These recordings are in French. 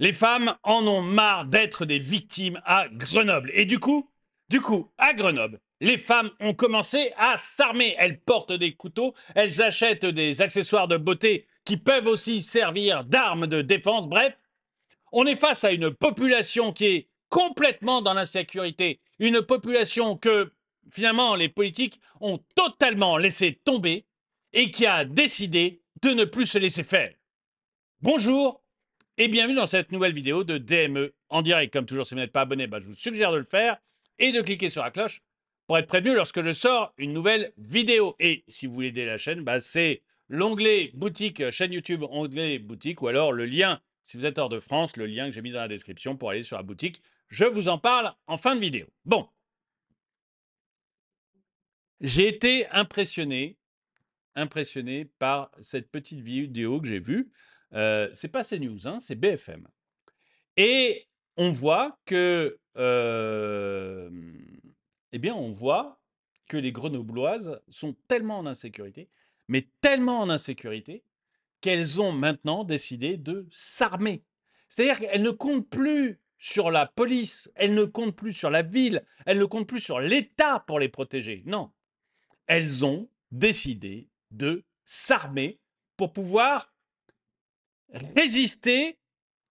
Les femmes en ont marre d'être des victimes à Grenoble. Et du coup, du coup, à Grenoble, les femmes ont commencé à s'armer. Elles portent des couteaux, elles achètent des accessoires de beauté qui peuvent aussi servir d'armes de défense. Bref, on est face à une population qui est complètement dans l'insécurité. Une population que, finalement, les politiques ont totalement laissé tomber et qui a décidé de ne plus se laisser faire. Bonjour, et bienvenue dans cette nouvelle vidéo de DME en direct. Comme toujours, si vous n'êtes pas abonné, bah, je vous suggère de le faire et de cliquer sur la cloche pour être prévenu lorsque je sors une nouvelle vidéo. Et si vous voulez aider la chaîne, bah, c'est l'onglet boutique, euh, chaîne YouTube, onglet boutique, ou alors le lien, si vous êtes hors de France, le lien que j'ai mis dans la description pour aller sur la boutique. Je vous en parle en fin de vidéo. Bon. J'ai été impressionné, impressionné par cette petite vidéo que j'ai vue c'est pas CNews, hein, c'est BFM. Et on voit que, eh bien, on voit que les Grenobloises sont tellement en insécurité, mais tellement en insécurité qu'elles ont maintenant décidé de s'armer. C'est-à-dire qu'elles ne comptent plus sur la police, elles ne comptent plus sur la ville, elles ne comptent plus sur l'État pour les protéger. Non, elles ont décidé de s'armer pour pouvoir résister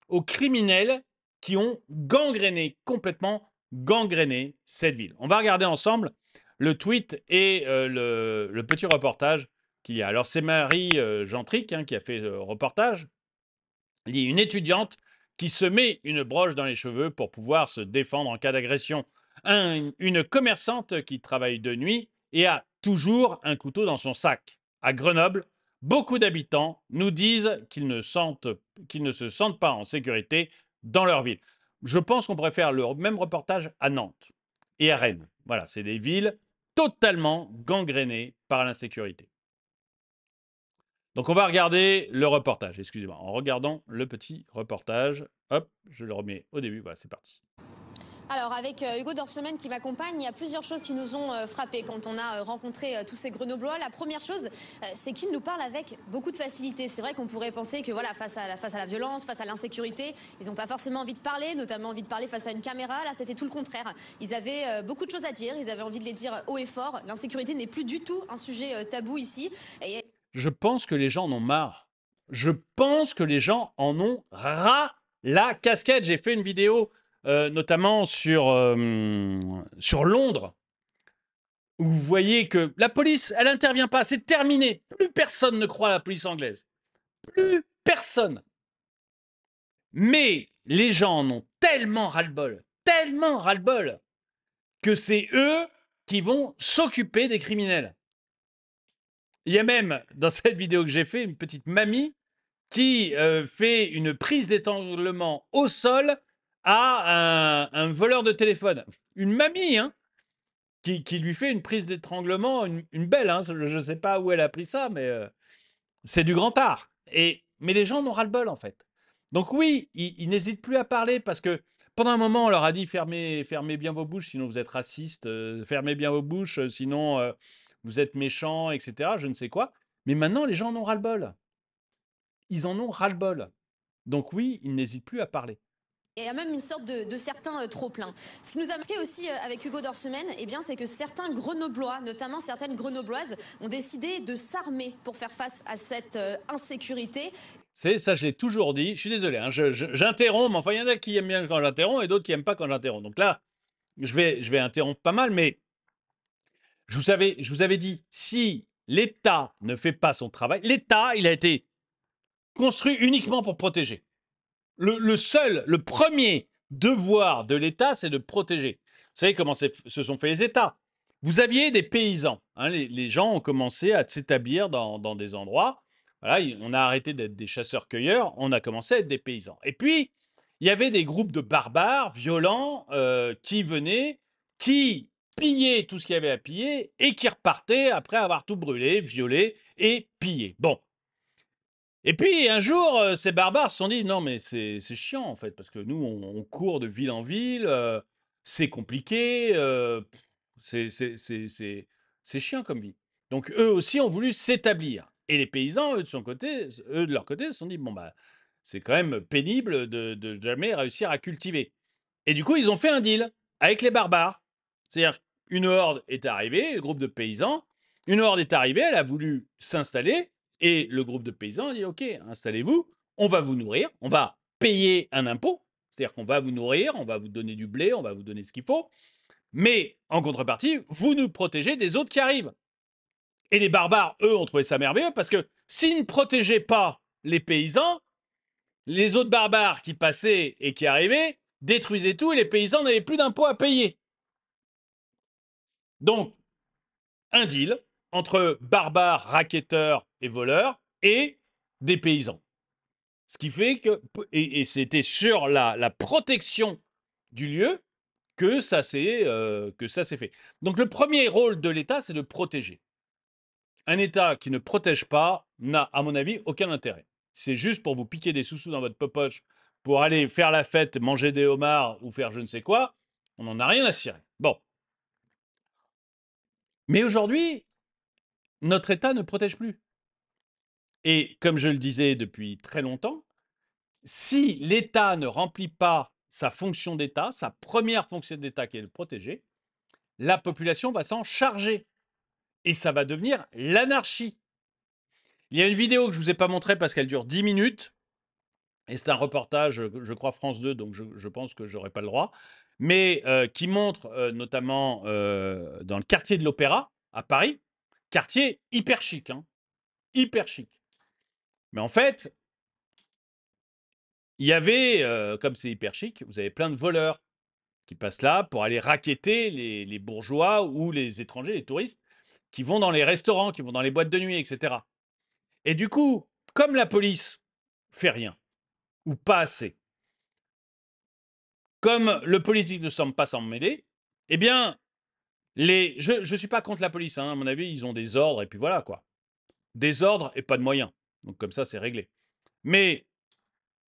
aux criminels qui ont gangréné, complètement gangréné cette ville. On va regarder ensemble le tweet et euh, le, petit reportage qu'il y a. Alors, c'est Marie euh, Gentric hein, qui a fait le reportage. Il y a une étudiante qui se met une broche dans les cheveux pour pouvoir se défendre en cas d'agression. une commerçante qui travaille de nuit et a toujours un couteau dans son sac. À Grenoble, Beaucoup d'habitants nous disent qu'ils ne, sentent, qu'ils ne se sentent pas en sécurité dans leur ville. Je pense qu'on préfère le même reportage à Nantes et à Rennes. Voilà, c'est des villes totalement gangrénées par l'insécurité. Donc on va regarder le reportage, excusez-moi, en regardant le petit reportage. Hop, je le remets au début, voilà, c'est parti. Alors avec euh, Hugo Dorsemen qui m'accompagne, il y a plusieurs choses qui nous ont euh, frappé quand on a euh, rencontré tous ces Grenoblois. La première chose, c'est qu'ils nous parlent avec beaucoup de facilité. C'est vrai qu'on pourrait penser que voilà, face à la, face à la violence, face à l'insécurité, ils n'ont pas forcément envie de parler, notamment envie de parler face à une caméra. Là, c'était tout le contraire. Ils avaient beaucoup de choses à dire, ils avaient envie de les dire haut et fort. L'insécurité n'est plus du tout un sujet tabou ici. Et... Je pense que les gens en ont marre. Je pense que les gens en ont ras la casquette. J'ai fait une vidéo euh, notamment sur, euh, sur Londres, où vous voyez que la police, elle n'intervient pas, c'est terminé. Plus personne ne croit à la police anglaise. Plus personne. Mais les gens en ont tellement ras-le-bol, tellement ras-le-bol, que c'est eux qui vont s'occuper des criminels. Il y a même, dans cette vidéo que j'ai fait, une petite mamie qui euh, fait une prise d'étanglement au sol euh, un, voleur de téléphone. Une mamie, hein, qui, lui fait une prise d'étranglement, une, belle. Hein, je ne sais pas où elle a pris ça, mais euh, c'est du grand art. Et, mais les gens n'ont ras le bol, en fait. Donc oui, ils, n'hésitent plus à parler parce que pendant un moment, on leur a dit fermez, fermez bien vos bouches, sinon vous êtes raciste, euh, fermez bien vos bouches, sinon vous êtes méchant, etc. Je ne sais quoi. Mais maintenant, les gens en ont ras-le-bol. Ils en ont ras-le-bol. Donc oui, ils n'hésitent plus à parler il y a même une sorte de, de certains euh, trop-plein. Ce qui nous a marqué aussi euh, avec Hugo Dorsemen, eh bien, c'est que certains grenoblois, notamment certaines grenobloises, ont décidé de s'armer pour faire face à cette euh, insécurité. C'est ça, je l'ai toujours dit. Je suis désolé, hein, j'interromps, enfin, il y en a qui aiment bien quand j'interromps et d'autres qui n'aiment pas quand j'interromps. Donc là, je vais, je vais interrompre pas mal, mais je vous avais dit, si l'État ne fait pas son travail, l'État, il a été construit uniquement pour protéger le, seul, le premier devoir de l'État, c'est de protéger. Vous savez comment se sont faits les États Vous aviez des paysans. Hein, les, gens ont commencé à s'établir dans, des endroits. on a arrêté d'être des chasseurs-cueilleurs, on a commencé à être des paysans. Et puis, il y avait des groupes de barbares violents euh, qui venaient, qui pillaient tout ce qu'il y avait à piller et qui repartaient après avoir tout brûlé, violé et pillé. Bon, et puis un jour, euh, ces barbares se sont dit non, mais c'est c'est chiant en fait, parce que nous, on, court de ville en ville, euh, c'est compliqué, euh, c'est- c'est c'est- c'est- c'est chiant comme vie. Donc eux aussi ont voulu s'établir. Et les paysans, eux de, son côté, eux de leur côté, se sont dit bon, bah, c'est quand même pénible de, de jamais réussir à cultiver. Et du coup, ils ont fait un deal avec les barbares. C'est-à-dire, une horde est arrivée, le groupe de paysans, une horde est arrivée, elle a voulu s'installer, et le groupe de paysans dit OK, installez-vous, on va vous nourrir, on va payer un impôt, c'est-à-dire qu'on va vous nourrir, on va vous donner du blé, on va vous donner ce qu'il faut, mais en contrepartie, vous nous protégez des autres qui arrivent. Et les barbares, eux, ont trouvé ça merveilleux parce que s'ils ne protégeaient pas les paysans, les autres barbares qui passaient et qui arrivaient détruisaient tout et les paysans n'avaient plus d'impôts à payer. Donc, un deal, entre barbares, racketteurs et voleurs et des paysans. Ce qui fait que, et, c'était sur la, protection du lieu euh, que ça s'est fait. Donc le premier rôle de l'État, c'est de protéger. Un État qui ne protège pas n'a, à mon avis, aucun intérêt. C'est juste pour vous piquer des sous-sous dans votre popoche pour aller faire la fête, manger des homards ou faire je ne sais quoi. On n'en a rien à cirer. Bon. Mais aujourd'hui, notre État ne protège plus. Et comme je le disais depuis très longtemps, si l'État ne remplit pas sa fonction d'État, sa première fonction d'État qui est de protéger, la population va s'en charger. Et ça va devenir l'anarchie. Il y a une vidéo que je ne vous ai pas montrée parce qu'elle dure 10 minutes. Et c'est un reportage, euh, je crois, France 2, donc je, pense que n'aurai pas le droit. Mais euh, qui montre euh, notamment dans le quartier de l'Opéra, à Paris, Quartier hyper chic, hein. hyper chic. Mais en fait, il y avait, euh, comme c'est hyper chic, vous avez plein de voleurs qui passent là pour aller raqueter les, les, bourgeois ou les étrangers, les touristes, qui vont dans les restaurants, qui vont dans les boîtes de nuit, etc. Et du coup, comme la police fait rien, ou pas assez, comme le politique ne semble pas s'en mêler, eh bien, les, je ne suis pas contre la police, hein, à mon avis, ils ont des ordres, et puis voilà, quoi. Des ordres et pas de moyens. Donc comme ça, c'est réglé. Mais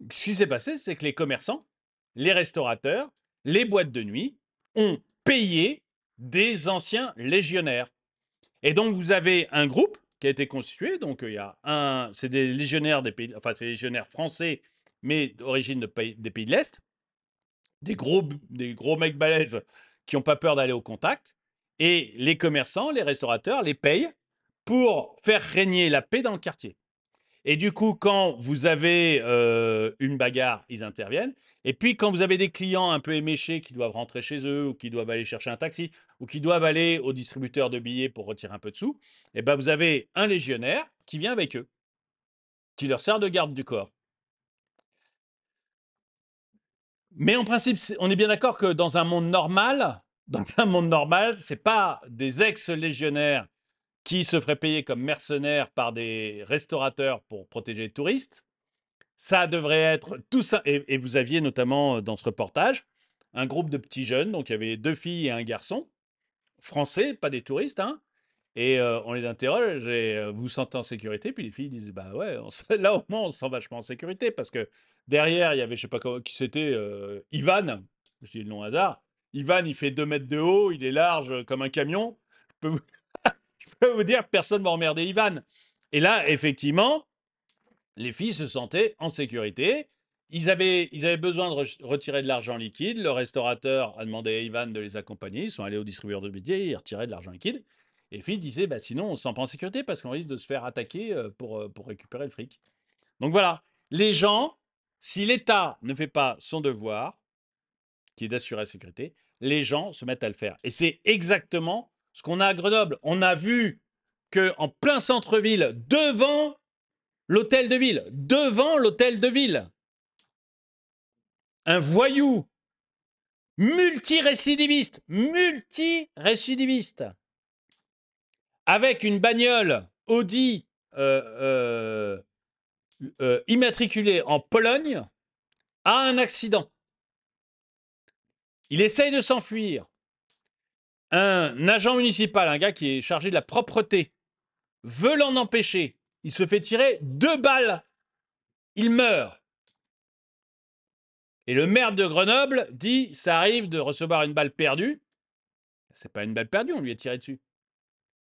ce qui s'est passé, c'est que les commerçants, les restaurateurs, les boîtes de nuit ont payé des anciens légionnaires. Et donc vous avez un groupe qui a été constitué, donc il y a un, c'est des légionnaires des pays, enfin c'est légionnaires français, mais d'origine des pays de l'Est, des gros, des gros mecs balèzes qui n'ont pas peur d'aller au contact, et les commerçants, les restaurateurs les payent pour faire régner la paix dans le quartier. Et du coup, quand vous avez euh, une bagarre, ils interviennent. Et puis, quand vous avez des clients un peu éméchés qui doivent rentrer chez eux ou qui doivent aller chercher un taxi ou qui doivent aller au distributeur de billets pour retirer un peu de sous, eh ben, vous avez un légionnaire qui vient avec eux, qui leur sert de garde du corps. Mais en principe, on est bien d'accord que dans un monde normal, dans un monde normal, c'est pas des ex-légionnaires qui se feraient payer comme mercenaires par des restaurateurs pour protéger les touristes. Ça devrait être tout ça. Et, vous aviez notamment euh, dans ce reportage un groupe de petits jeunes, donc il y avait deux filles et un garçon, français, pas des touristes, hein. et euh, on les interroge et euh, vous vous sentez en sécurité. Puis les filles disent Bah ouais, on là au moins on se sent vachement en sécurité parce que derrière il y avait, je sais pas qui c'était, Ivan, je dis le nom hasard, Ivan, il fait 2 mètres de haut, il est large euh, comme un camion. Je peux vous, dire, personne ne va emmerder Ivan. Et là, effectivement, les filles se sentaient en sécurité. Ils avaient, besoin de retirer de l'argent liquide. Le restaurateur a demandé à Ivan de les accompagner. Ils sont allés au distributeur de billets, ils retiraient de l'argent liquide. Et les filles disaient, bah, sinon, on ne se pas en sécurité parce qu'on risque de se faire attaquer euh, euh, pour récupérer le fric. Donc voilà, les gens, si l'État ne fait pas son devoir, qui est d'assurer la sécurité, les gens se mettent à le faire. Et c'est exactement ce qu'on a à Grenoble. On a vu que en plein centre-ville, devant l'hôtel de ville, devant l'hôtel de ville, un voyou multirécidiviste, multirécidiviste, avec une bagnole Audi euh, euh, euh, immatriculée en Pologne, a un accident. Il essaye de s'enfuir. Un agent municipal, un gars qui est chargé de la propreté, veut l'en empêcher. Il se fait tirer deux balles. Il meurt. Et le maire de Grenoble dit ça arrive de recevoir une balle perdue. C'est pas une balle perdue, on lui a tiré dessus.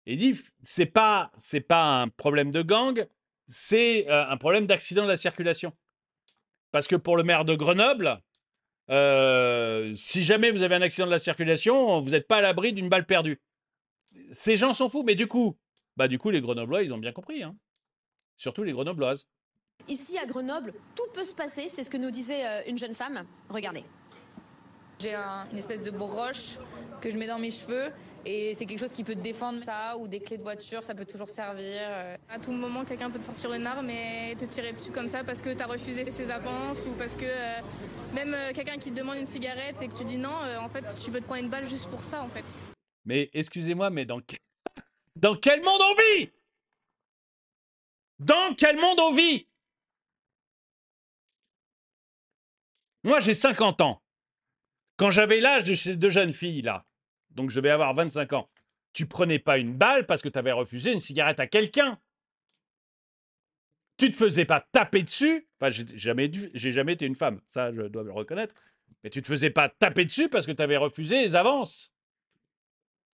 Et il dit c'est pas c'est pas un problème de gang, c'est euh, un problème d'accident de la circulation. Parce que pour le maire de Grenoble, euh, si jamais vous avez un accident de la circulation, vous n'êtes pas à l'abri d'une balle perdue. Ces gens sont fous, mais du coup, bah du coup, les Grenoblois, ils ont bien compris. Hein. Surtout les Grenobloises. Ici à Grenoble, tout peut se passer, c'est ce que nous disait euh, une jeune femme. Regardez. J'ai une espèce de broche que je mets dans mes cheveux et c'est quelque chose qui peut te défendre, ça, ou des clés de voiture, ça peut toujours servir. Euh. À tout moment, quelqu'un peut te sortir une arme et te tirer dessus comme ça parce que t'as refusé ses avances ou parce que euh, même euh, quelqu'un qui te demande une cigarette et que tu dis non, en fait, tu peux te prendre une balle juste pour ça, en fait. Mais excusez-moi, mais dans, dans quel monde on vit Dans quel monde on vit Moi, j'ai 50 ans. Quand j'avais l'âge de ces deux jeunes filles, là, donc je vais avoir 25 ans. Tu prenais pas une balle parce que tu avais refusé une cigarette à quelqu'un. Tu te faisais pas taper dessus. Enfin, j'ai jamais, jamais été une femme, ça je dois le reconnaître. Mais tu te faisais pas taper dessus parce que tu avais refusé les avances.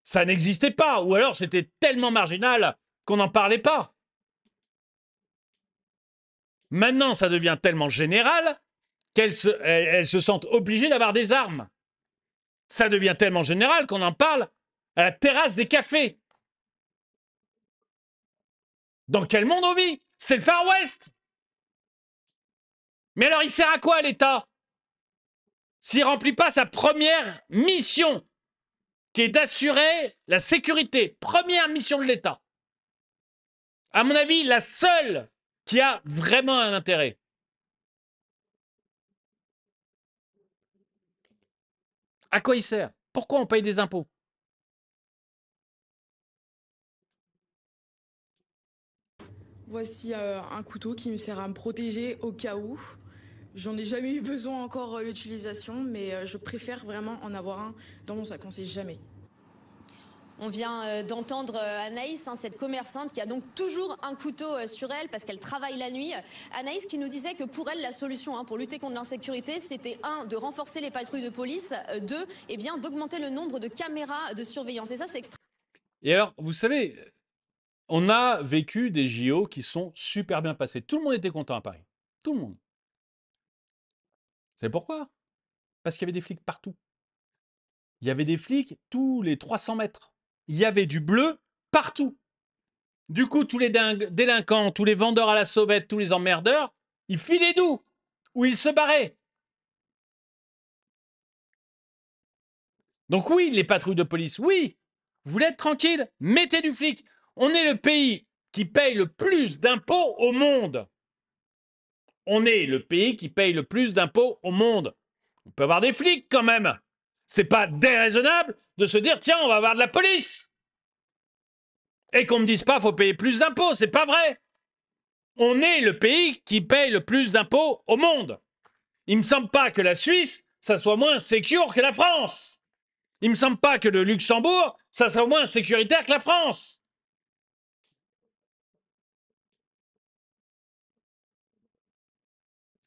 Ça n'existait pas. Ou alors c'était tellement marginal qu'on n'en parlait pas. Maintenant, ça devient tellement général qu'elles se, se sentent obligées d'avoir des armes. Ça devient tellement général qu'on en parle à la terrasse des cafés. Dans quel monde on vit C'est le Far West Mais alors il sert à quoi l'État S'il remplit pas sa première mission, qui est d'assurer la sécurité, première mission de l'État. À mon avis, la seule qui a vraiment un intérêt. À quoi il sert Pourquoi on paye des impôts Voici euh, un couteau qui me sert à me protéger au cas où. J'en ai jamais eu besoin encore euh, l'utilisation, mais euh, je préfère vraiment en avoir un dans mon sac. On sait jamais. On vient euh, d'entendre euh, Anaïs, hein, cette commerçante qui a donc toujours un couteau euh, sur elle parce qu'elle travaille la nuit. Anaïs qui nous disait que pour elle, la solution hein, pour lutter contre l'insécurité, c'était un, de renforcer les patrouilles de police, deux, eh bien, d'augmenter le nombre de caméras de surveillance. Et ça, c'est extrême. Et alors, vous savez, on a vécu des JO qui sont super bien passés. Tout le monde était content à Paris. Tout le monde. C'est pourquoi Parce qu'il y avait des flics partout. Il y avait des flics tous les 300 mètres il y avait du bleu partout. Du coup, tous les délinquants, tous les vendeurs à la sauvette, tous les emmerdeurs, ils filaient d'où Où ils se barraient. Donc oui, les patrouilles de police, oui, vous voulez être tranquille, mettez du flic. On est le pays qui paye le plus d'impôts au monde. On est le pays qui paye le plus d'impôts au monde. On peut avoir des flics quand même. C'est pas déraisonnable de se dire tiens, on va avoir de la police. Et qu'on me dise pas faut payer plus d'impôts, c'est pas vrai. On est le pays qui paye le plus d'impôts au monde. Il me semble pas que la Suisse, ça soit moins sécure que la France. Il me semble pas que le Luxembourg, ça soit moins sécuritaire que la France.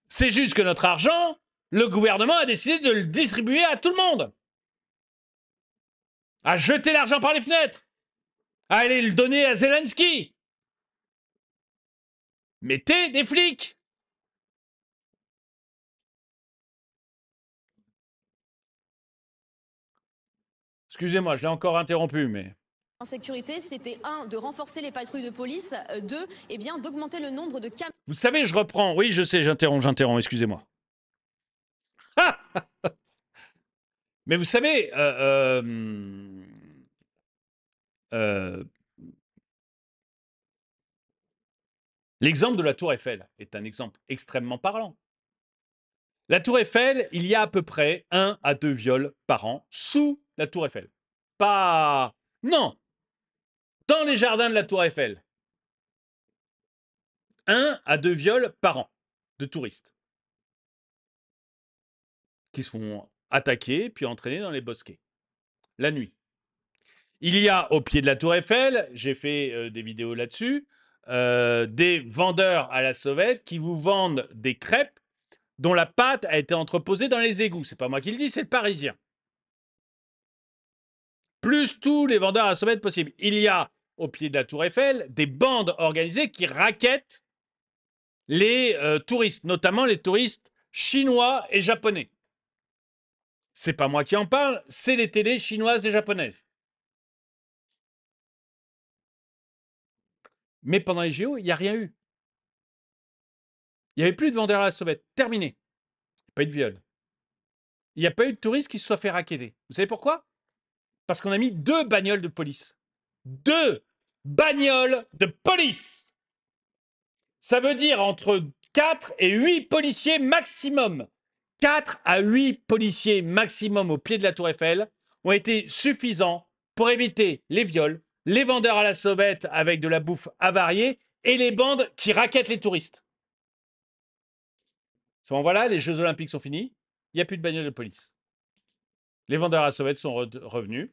C'est juste que notre argent, le gouvernement a décidé de le distribuer à tout le monde. À jeter l'argent par les fenêtres. À aller le donner à Zelensky. Mettez des flics. Excusez-moi, je l'ai encore interrompu, mais... En sécurité, c'était un, de renforcer les patrouilles de police, euh, deux, eh bien, d'augmenter le nombre de cam... Vous savez, je reprends, oui, je sais, j'interromps, j'interromps, excusez-moi. Mais vous savez, euh, euh, euh, l'exemple de la Tour Eiffel est un exemple extrêmement parlant. La Tour Eiffel, il y a à peu près un à deux viols par an sous la Tour Eiffel. Pas. Non Dans les jardins de la Tour Eiffel. Un à deux viols par an de touristes qui se font attaquer puis entraîner dans les bosquets, la nuit. Il y a au pied de la tour Eiffel, j'ai fait des vidéos là-dessus, des vendeurs à la sauvette qui vous vendent des crêpes dont la pâte a été entreposée dans les égouts. C'est pas moi qui le dis, c'est le Parisien. Plus tous les vendeurs à la sauvette possibles. Il y a au pied de la tour Eiffel des bandes organisées qui raquettent les touristes, notamment les touristes chinois et japonais. C'est pas moi qui en parle, c'est les télés chinoises et japonaises. Mais pendant les JO, il n'y a rien eu. Il n'y avait plus de vendeurs à la sauvette. Terminé. Pas eu de viol. Il n'y a pas eu de touristes qui se soient fait raqueter. Vous savez pourquoi Parce qu'on a mis deux bagnoles de police. Deux bagnoles de police Ça veut dire entre 4 et 8 policiers maximum. 4 à 8 policiers maximum au pied de la tour Eiffel ont été suffisants pour éviter les viols, les vendeurs à la sauvette avec de la bouffe avariée et les bandes qui raquettent les touristes. Bon, voilà, les Jeux Olympiques sont finis, il n'y a plus de bagnole de police. Les vendeurs à la sauvette sont revenus.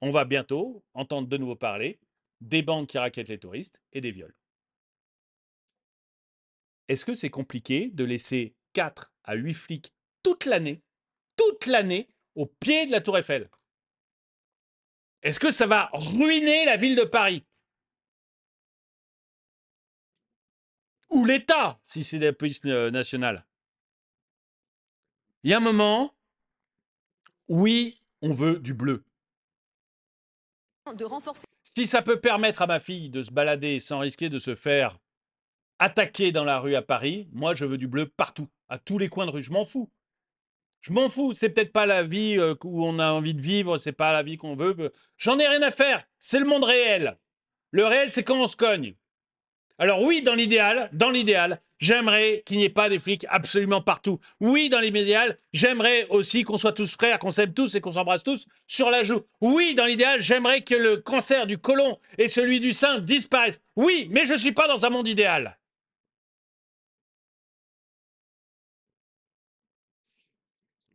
On va bientôt entendre de nouveau parler des bandes qui raquettent les touristes et des viols. Est-ce que c'est compliqué de laisser 4 à 8 flics toute l'année, toute l'année, au pied de la Tour Eiffel. Est-ce que ça va ruiner la ville de Paris Ou l'État, si c'est la police euh, nationale Il y a un moment, oui, on veut du bleu. De Si ça peut permettre à ma fille de se balader sans risquer de se faire attaquer dans la rue à Paris, moi je veux du bleu partout, à tous les coins de rue, je m'en fous. Je m'en fous, c'est peut-être pas la vie euh, où on a envie de vivre, c'est pas la vie qu'on veut. J'en ai rien à faire, c'est le monde réel. Le réel, c'est quand on se cogne. Alors oui, dans l'idéal, dans l'idéal, j'aimerais qu'il n'y ait pas des flics absolument partout. Oui, dans l'idéal, j'aimerais aussi qu'on soit tous frères, qu'on s'aime tous et qu'on s'embrasse tous sur la joue. Oui, dans l'idéal, j'aimerais que le cancer du côlon et celui du sein disparaissent. Oui, mais je ne suis pas dans un monde idéal.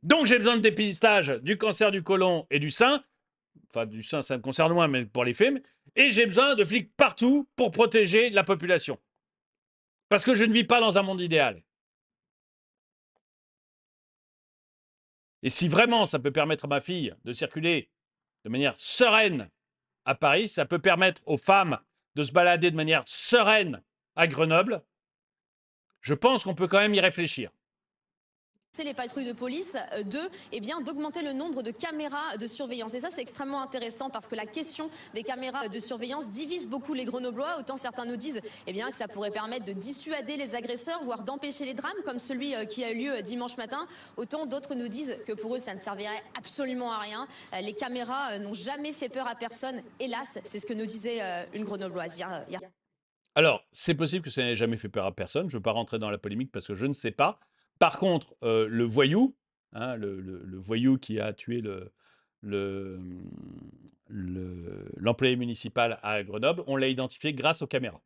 Donc j'ai besoin de dépistage du cancer du côlon et du sein. Enfin, du sein, ça me concerne loin, mais pour les femmes. Et j'ai besoin de flics partout pour protéger la population. Parce que je ne vis pas dans un monde idéal. Et si vraiment ça peut permettre à ma fille de circuler de manière sereine à Paris, ça peut permettre aux femmes de se balader de manière sereine à Grenoble, je pense qu'on peut quand même y réfléchir les patrouilles de police, euh, deux, eh bien, d'augmenter le nombre de caméras de surveillance. Et ça, c'est extrêmement intéressant parce que la question des caméras de surveillance divise beaucoup les Grenoblois. Autant certains nous disent, eh bien, que ça pourrait permettre de dissuader les agresseurs, voire d'empêcher les drames comme celui euh, qui a eu lieu euh, dimanche matin. Autant d'autres nous disent que pour eux, ça ne servirait absolument à rien. Les caméras n'ont jamais fait peur à personne. Hélas, c'est ce que nous disait une Grenobloise hier. Alors, c'est possible que ça n'ait jamais fait peur à personne. Je ne veux pas rentrer dans la polémique parce que je ne sais pas. Par contre, euh, le voyou, hein, le, voyou qui a tué mmh, l'employé municipal à Grenoble, on l'a identifié grâce aux caméras.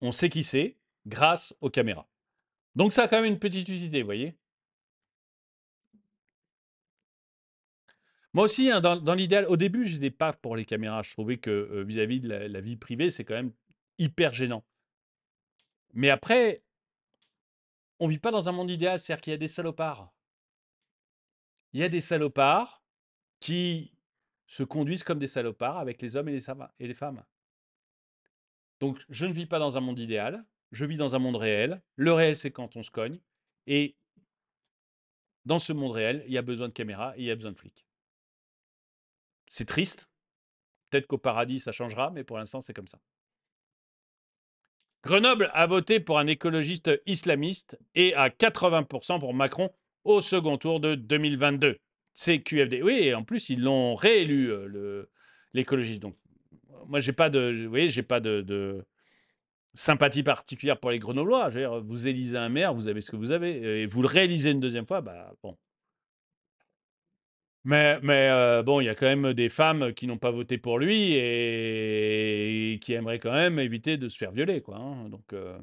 On sait qui c'est grâce aux caméras. Donc ça a quand même une petite utilité, vous voyez. Moi aussi, hein, dans, l'idéal, au début, j'étais pas pour les caméras. Je trouvais que euh, vis-à-vis de la, vie privée, c'est quand même hyper gênant. Mais après, on ne vit pas dans un monde idéal, c'est-à-dire qu'il y a des salopards. Il y a des salopards qui se conduisent comme des salopards avec les hommes et les, et les femmes. Donc je ne vis pas dans un monde idéal, je vis dans un monde réel. Le réel, c'est quand on se cogne. Et dans ce monde réel, il y a besoin de caméras et il y a besoin de flics. C'est triste. Peut-être qu'au paradis, ça changera, mais pour l'instant, c'est comme ça. Grenoble a voté pour un écologiste islamiste et à 80% pour Macron au second tour de 2022. C'est QFD Oui, et en plus, ils l'ont réélu, euh, l'écologiste. Donc, moi, j'ai pas de, j'ai pas de, sympathie particulière pour les Grenoblois. Je veux dire, vous élisez un maire, vous avez ce que vous avez. Et vous le réalisez une deuxième fois, bah bon, mais, euh, bon, il y a quand même des femmes qui n'ont pas voté pour lui et... qui aimeraient quand même éviter de se faire violer, quoi. Hein. Donc, euh,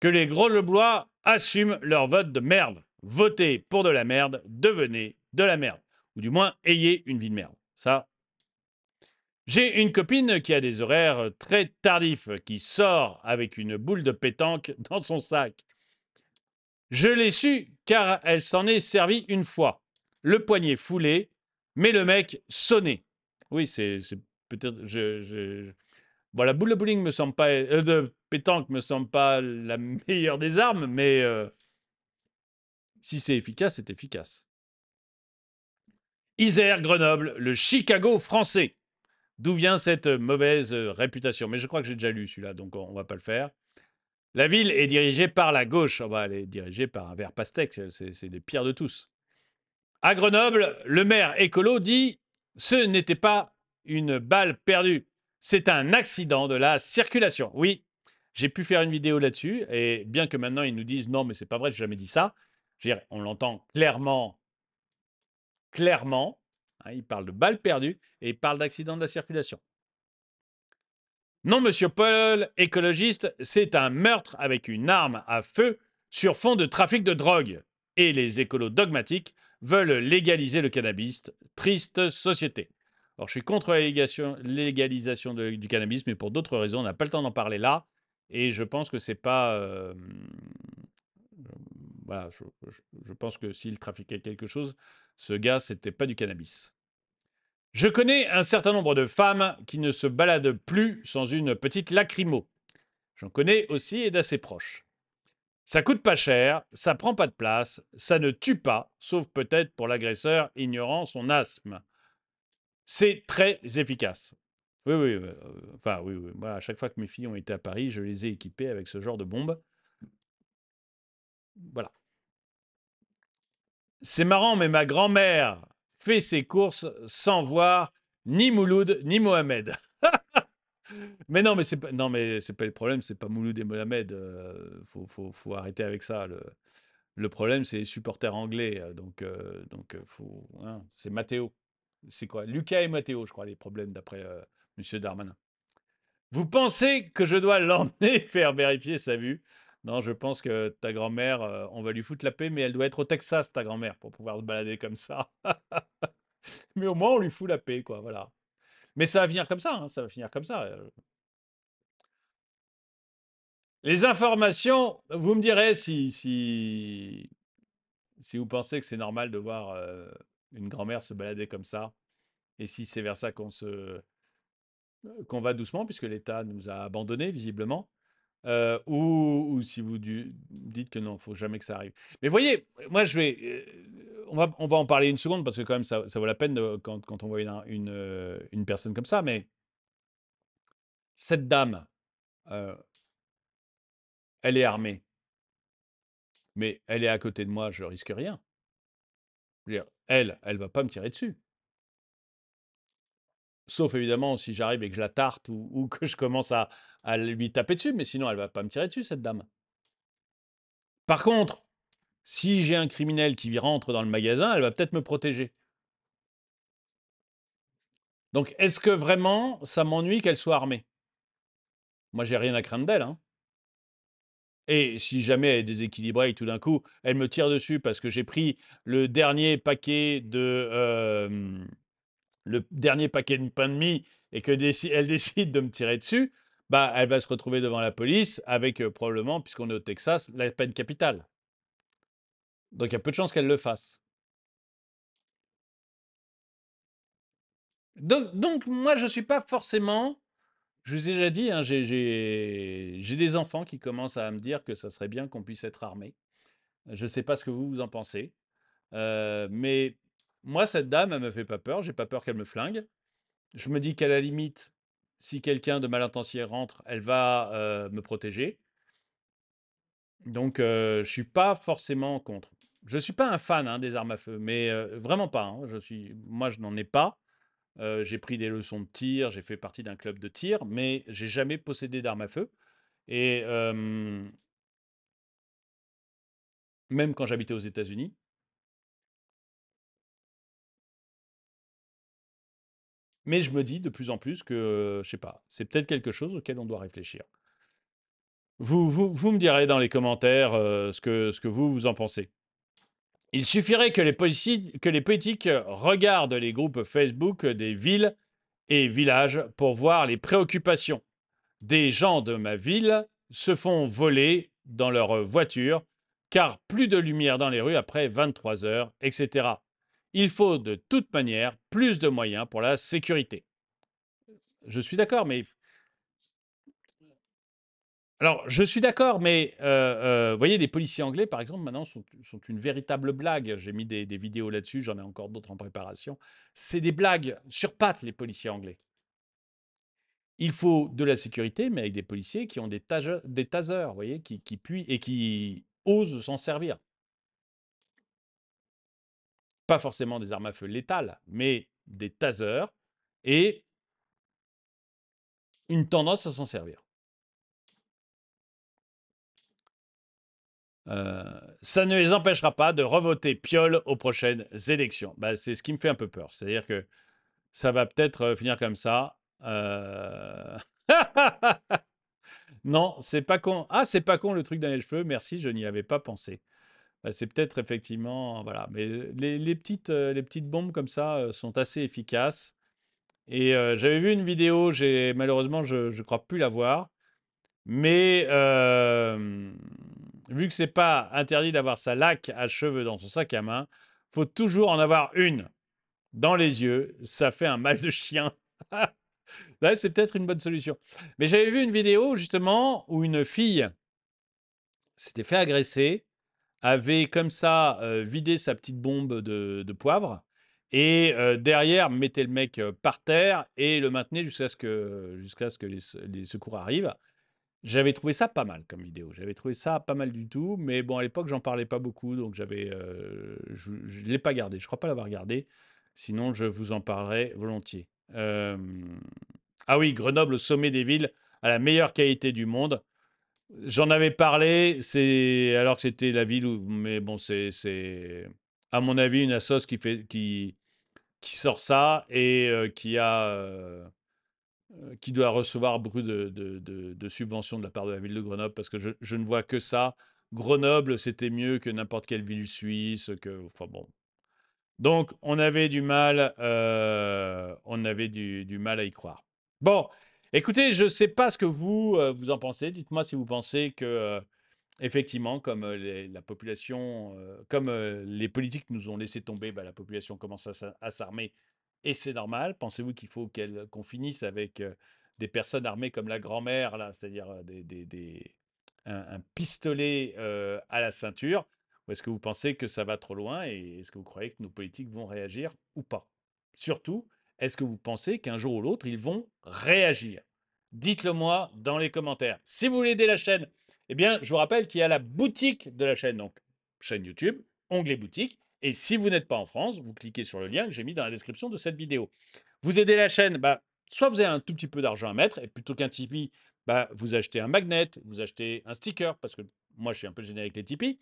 que les gros Leblois assument leur vote de merde. Votez pour de la merde, devenez de la merde. Ou du moins, ayez une vie de merde. Ça. J'ai une copine qui a des horaires très tardifs, qui sort avec une boule de pétanque dans son sac. Je l'ai su car elle s'en est servie une fois le poignet foulé, mais le mec sonné. Oui, c'est peut-être. Je, Bon, la boule de bowling me semble pas. le euh, pétanque me semble pas la meilleure des armes, mais euh, si c'est efficace, c'est efficace. Isère, Grenoble, le Chicago français. D'où vient cette mauvaise réputation Mais je crois que j'ai déjà lu celui-là, donc on va pas le faire. La ville est dirigée par la gauche. Oh, bah, elle est dirigée par un vert pastèque, c'est les pires de tous. À Grenoble, le maire écolo dit Ce n'était pas une balle perdue, c'est un accident de la circulation. Oui, j'ai pu faire une vidéo là-dessus, et bien que maintenant ils nous disent Non, mais c'est pas vrai, j'ai jamais dit ça. Je veux dire, on l'entend clairement, clairement. Hein, il parle de balle perdue et il parle d'accident de la circulation. Non, monsieur Paul, écologiste, c'est un meurtre avec une arme à feu sur fond de trafic de drogue. Et les écolos dogmatiques veulent légaliser le cannabis. Triste société. Alors, je suis contre la légalisation du cannabis, mais pour d'autres raisons, on n'a pas le temps d'en parler là. Et je pense que c'est pas. Euh, voilà, je, pense que s'il trafiquait quelque chose, ce gars, c'était pas du cannabis. Je connais un certain nombre de femmes qui ne se baladent plus sans une petite lacrymo. J'en connais aussi et d'assez proches. Ça coûte pas cher, ça prend pas de place, ça ne tue pas, sauf peut-être pour l'agresseur ignorant son asthme. C'est très efficace. Oui, oui, euh, enfin, oui, oui. à chaque fois que mes filles ont été à Paris, je les ai équipées avec ce genre de bombe. Voilà. C'est marrant, mais ma grand-mère fait ses courses sans voir ni Mouloud ni Mohamed mais non, mais c'est pas, non, mais c'est pas le problème, c'est pas Mouloud et Mohamed. Euh, faut, arrêter avec ça. Le, problème, c'est les supporters anglais. Euh, donc, euh, donc faut, hein, c'est Matteo. C'est quoi Lucas et Matteo, je crois, les problèmes d'après M. Monsieur Darmanin. Vous pensez que je dois l'emmener faire vérifier sa vue Non, je pense que ta grand-mère, on va lui foutre la paix, mais elle doit être au Texas, ta grand-mère, pour pouvoir se balader comme ça. mais au moins, on lui fout la paix, quoi. Voilà. Mais ça va venir comme ça, ça va finir comme ça. Hein, euh. Les informations, vous me direz si, si, si vous pensez que c'est normal de voir euh, une grand-mère se balader comme ça, et si c'est vers ça qu'on se euh, qu'on va doucement, puisque l'État nous a abandonnés, visiblement, ou, ou, si vous dites que non, il faut jamais que ça arrive. Mais voyez, moi je vais on va, en parler une seconde parce que quand même ça, ça vaut la peine quand, on voit euh, une, personne comme ça, mais cette dame, euh, elle est armée, mais elle est à côté de moi, je risque rien. elle, elle va pas me tirer dessus. Sauf évidemment si j'arrive et que je la tarte ou, que je commence à, à, lui taper dessus, mais sinon elle va pas me tirer dessus, cette dame. Par contre, si j'ai un criminel qui rentre dans le magasin, elle va peut-être me protéger. Donc, est-ce que vraiment ça m'ennuie qu'elle soit armée Moi, j'ai rien à craindre d'elle. Hein. Et si jamais elle est déséquilibrée et tout d'un coup, elle me tire dessus parce que j'ai pris le dernier paquet de le dernier paquet de pain de mie et que elle décide de me tirer dessus, bah elle va se retrouver devant la police avec probablement, puisqu'on est au Texas, la peine capitale. Donc il y a peu de chances qu'elle le fasse. Donc, moi, je ne suis pas forcément... Je vous ai déjà dit, hein, j'ai des enfants qui commencent à me dire que ça serait bien qu'on puisse être armé. Je ne sais pas ce que vous, vous en pensez. Euh, mais moi, cette dame, elle me fait pas peur. J'ai pas peur qu'elle me flingue. Je me dis qu'à la limite, si quelqu'un de mal intentionné rentre, elle va euh, me protéger. Donc, je euh, je suis pas forcément contre. Je ne suis pas un fan hein, des armes à feu, mais vraiment pas. Hein. Je suis... Moi, je n'en ai pas. j'ai pris des leçons de tir, j'ai fait partie d'un club de tir, mais j'ai jamais possédé d'armes à feu. Et même quand j'habitais aux États-Unis, Mais je me dis de plus en plus que, je sais pas, c'est peut-être quelque chose auquel on doit réfléchir. Vous, vous, vous me direz dans les commentaires ce, que, ce que vous, vous en pensez. Il suffirait que les, que politiques regardent les groupes Facebook des villes et villages pour voir les préoccupations. Des gens de ma ville se font voler dans leur voiture car plus de lumière dans les rues après 23 heures, etc. Il faut de toute manière plus de moyens pour la sécurité. Je suis d'accord, mais alors, je suis d'accord, mais vous euh, euh, voyez, les policiers anglais, par exemple, maintenant, sont, une véritable blague. J'ai mis des, vidéos là-dessus, j'en ai encore d'autres en préparation. C'est des blagues sur pattes, les policiers anglais. Il faut de la sécurité, mais avec des policiers qui ont des, tasers, vous voyez, qui, qui et qui osent s'en servir. Pas forcément des armes à feu létales, mais des tasers et une tendance à s'en servir. Euh, ça ne les empêchera pas de revoter Piolle aux prochaines élections. Bah, c'est ce qui me fait un peu peur. C'est-à-dire que ça va peut-être euh, finir comme ça. Euh, non, c'est pas con. Ah, c'est pas con le truc d'un les Merci, je n'y avais pas pensé. Bah, c'est peut-être effectivement. Voilà. Mais les, petites, les petites bombes comme ça sont assez efficaces. Et j'avais vu une vidéo, malheureusement, je ne crois plus la voir. Mais vu que c'est pas interdit d'avoir sa laque à cheveux dans son sac à main, faut toujours en avoir une dans les yeux. Ça fait un mal de chien. Là, c'est peut-être une bonne solution. Mais j'avais vu une vidéo justement où une fille s'était fait agresser, avait comme ça euh, vidé sa petite bombe de, poivre et euh, derrière mettait le mec euh, par terre et le maintenait jusqu'à ce que, jusqu'à ce que les secours arrivent. J'avais trouvé ça pas mal comme vidéo. J'avais trouvé ça pas mal du tout. Mais bon, à l'époque, j'en parlais pas beaucoup. Donc, j'avais, euh, je ne l'ai pas gardé. Je crois pas l'avoir gardé. Sinon, je vous en parlerai volontiers. Ah oui, Grenoble au sommet des villes à la meilleure qualité du monde. J'en avais parlé, c'est alors que c'était la ville où, mais bon, c'est, à mon avis une assoce qui fait, qui, qui sort ça et euh, qui a, euh, euh, qui doit recevoir beaucoup de, de, subventions de la part de la ville de Grenoble, parce que je, ne vois que ça. Grenoble, c'était mieux que n'importe quelle ville suisse, que, enfin bon. Donc, on avait du mal, euh, on avait du, mal à y croire. Bon, écoutez, je ne sais pas ce que vous, euh, vous en pensez. Dites-moi si vous pensez que, effectivement, comme les, la population, comme les politiques nous ont laissé tomber, bah, la population commence à s'armer et c'est normal. Pensez-vous qu'il faut qu'on finisse avec des personnes armées comme la grand-mère, là, c'est-à-dire des, un, pistolet à la ceinture Ou est-ce que vous pensez que ça va trop loin et est-ce que vous croyez que nos politiques vont réagir ou pas Surtout, est-ce que vous pensez qu'un jour ou l'autre, ils vont réagir Dites-le moi dans les commentaires. Si vous voulez aider la chaîne, eh bien, je vous rappelle qu'il y a la boutique de la chaîne, donc chaîne YouTube, onglet boutique. Et si vous n'êtes pas en France, vous cliquez sur le lien que j'ai mis dans la description de cette vidéo. Vous aidez la chaîne, bah, soit vous avez un tout petit peu d'argent à mettre, et plutôt qu'un Tipeee, bah, vous achetez un magnet, vous achetez un sticker, parce que moi je suis un peu avec les Tipeee.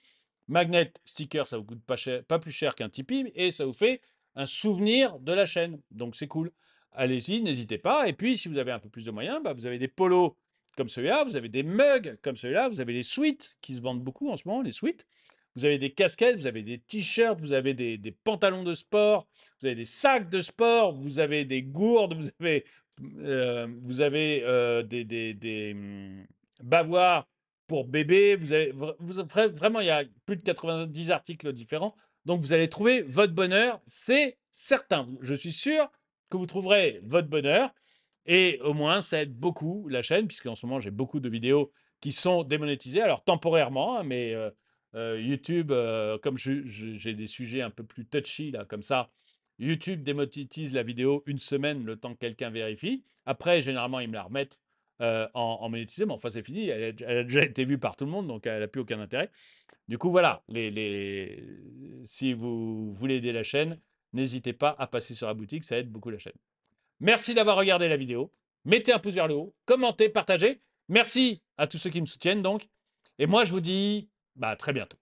Magnet, sticker, ça vous coûte pas, plus cher qu'un Tipeee, et ça vous fait un souvenir de la chaîne. Donc c'est cool. Allez-y, n'hésitez pas. Et puis si vous avez un peu plus de moyens, bah, vous avez des polos comme celui-là, vous avez des mugs comme celui-là, vous avez les suites qui se vendent beaucoup en ce moment, les suites. Vous avez des casquettes, vous avez des t-shirts, vous avez des, pantalons de sport, vous avez des sacs de sport, vous avez des gourdes, vous avez, euh, vous avez euh, des, des, des mmh, bavoirs pour bébé. Vous avez, vraiment, il y a plus de 90 articles différents. Donc, vous allez trouver votre bonheur, c'est certain. Je suis sûr que vous trouverez votre bonheur. Et au moins, ça aide beaucoup la chaîne, puisque en ce moment, j'ai beaucoup de vidéos qui sont démonétisées, alors temporairement, hein, mais euh, euh, YouTube, euh, comme j'ai des sujets un peu plus touchy, là, comme ça, YouTube démonétise la vidéo une semaine, le temps que quelqu'un vérifie. Après, généralement, ils me la remettent euh, en, en monétisé, mais enfin c'est fini, elle a, déjà été vue par tout le monde, donc elle n'a plus aucun intérêt. Du coup voilà, si vous voulez aider la chaîne, n'hésitez pas à passer sur la boutique, ça aide beaucoup la chaîne. Merci d'avoir regardé la vidéo, mettez un pouce vers le haut, commentez, partagez. Merci à tous ceux qui me soutiennent donc, et moi je vous dis bah, à très bientôt.